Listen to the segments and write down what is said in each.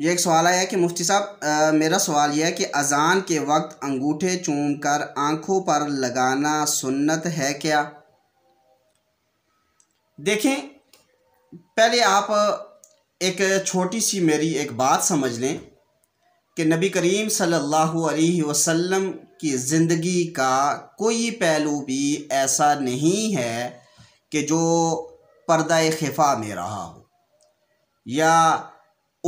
ये एक सवाल आया कि मुफ्ती साहब मेरा सवाल यह है कि अज़ान के वक्त अंगूठे चूम कर आँखों पर लगाना सुन्नत है क्या देखें पहले आप एक छोटी सी मेरी एक बात समझ लें कि नबी करीम सल्लल्लाहु अलैहि वसल्लम की ज़िंदगी का कोई पहलू भी ऐसा नहीं है कि जो पर्दा खिफा में रहा हो या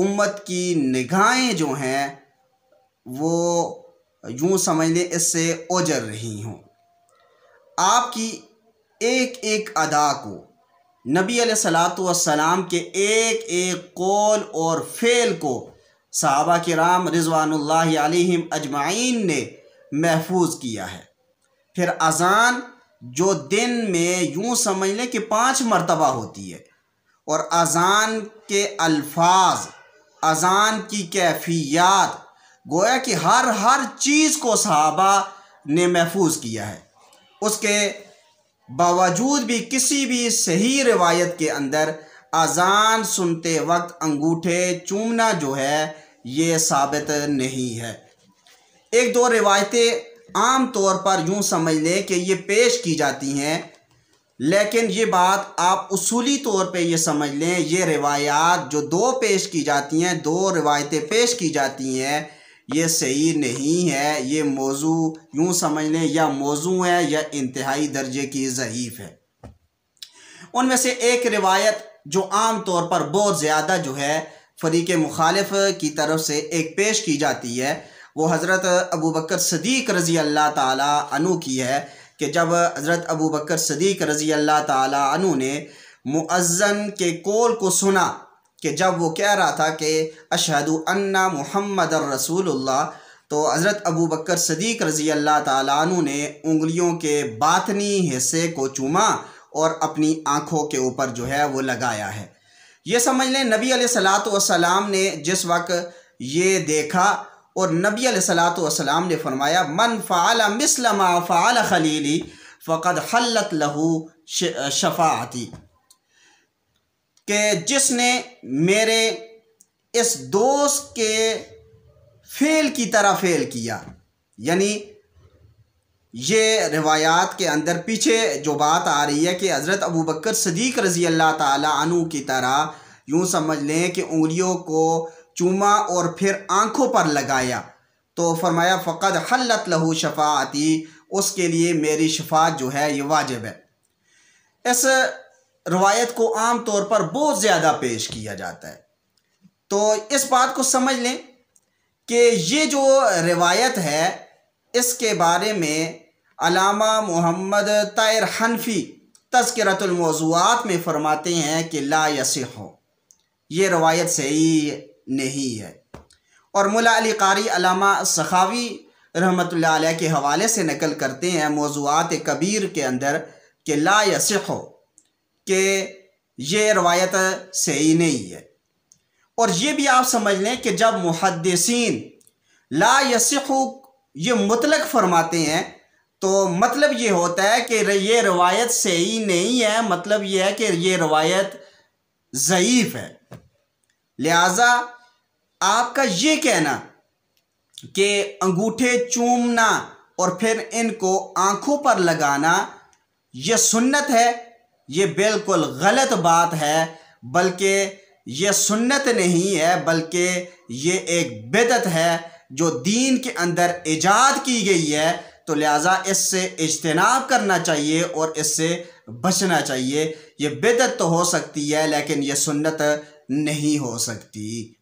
उम्मत की निगाहें जो हैं वो यूँ समझ लें इससे ओझल रही हों आपकी एक एक अदा को नबी सलाम के एक एक कौल और फेल को सहाबा के राम रिजवान अजमाइन ने महफूज किया है फिर अजान जो दिन में यूँ समझ लें कि पाँच मरतबा होती है और अजान के अल्फाज अजान की कैफियात गोया कि हर हर चीज़ को सहाबा ने महफूज किया है उसके बावजूद भी किसी भी सही रिवायत के अंदर अजान सुनते वक्त अंगूठे चूमना जो है ये साबित नहीं है एक दो रिवायतें आम तौर पर यूँ समझ लें कि ये पेश की जाती हैं लेकिन ये बात आप उसूली तौर पे ये समझ लें ये रिवायात जो दो पेश की जाती हैं दो रिवायतें पेश की जाती हैं ये सही नहीं है ये मौजू यूँ समझ लें या मौजू है या इंतहाई दर्जे की ज़यीफ़ है उनमें से एक रिवायत जो आम तौर पर बहुत ज़्यादा जो है फरीक मुखालफ की तरफ से एक पेश की जाती है वो हज़रत अबू बकर सदीक रज़ी अल्लाह तु की है कि जब हज़रत अबू बकर सदीक रज़ी अल्लाह तु ने मुअज़न के कोल को सुना कि जब वो कह रहा था कि अशहदु अन्ना मोहम्मद रसूलुल्लाह तो हज़रत अबू बकर सदीक रज़ी अल्लाह तु ने उंगलियों के बातनी हिस्से को चूमा और अपनी आँखों के ऊपर जो है वो लगाया है ये समझ लें नबी सलात वसलाम ने जिस वक्त ये देखा और नबी सलाम ने फरमाया मन फ़ाल मिसलमा फ़ाल खलीली फ़कद हल्लत लहू शफाती के जिसने मेरे इस दोस्त के फेल की तरह फेल किया यानी ये रिवायात के अंदर पीछे जो बात आ रही है कि हज़रत अबू बकर सदीक रज़ी अल्लाह तु की तरह यूँ समझ लें कि उंगलियों को चूमा और फिर आंखों पर लगाया तो फरमाया फ़कद हलत लहू आती उसके लिए मेरी शफात जो है ये वाजिब है इस रवायत को आम तौर पर बहुत ज़्यादा पेश किया जाता है तो इस बात को समझ लें कि ये जो रिवायत है इसके बारे में अलामा मोहम्मद तायर हनफी तस्करतलमौजूआत में फ़रमाते हैं कि ला यसी हो ये रवायत सही नहीं है और मुला अली कारी अलामा सखावी रहमत के हवाले से नकल करते हैं मौजूद कबीर के अंदर कि ला यसो कि ये रवायत सही नहीं है और ये भी आप समझ लें कि जब मुहदसिन ला सिखो ये मुतलक फरमाते हैं तो मतलब ये होता है कि ये रवायत सही नहीं है मतलब ये है कि ये रवायत ज़यीफ़ है लिहाजा आपका ये कहना कि अंगूठे चूमना और फिर इनको आंखों पर लगाना ये सुन्नत है ये बिल्कुल गलत बात है बल्कि ये सुन्नत नहीं है बल्कि ये एक बिदत है जो दीन के अंदर ईजाद की गई है तो लिहाजा इससे इज्तनाब करना चाहिए और इससे बचना चाहिए ये बिदत तो हो सकती है लेकिन ये सुन्नत नहीं हो सकती